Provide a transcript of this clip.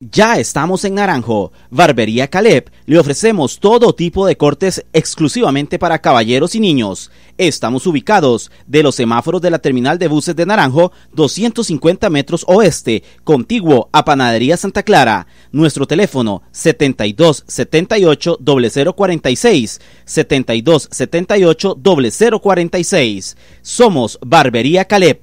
Ya estamos en Naranjo. Barbería Caleb. Le ofrecemos todo tipo de cortes exclusivamente para caballeros y niños. Estamos ubicados de los semáforos de la terminal de buses de Naranjo, 250 metros oeste, contiguo a Panadería Santa Clara. Nuestro teléfono 7278 0046 7278 Somos Barbería Caleb.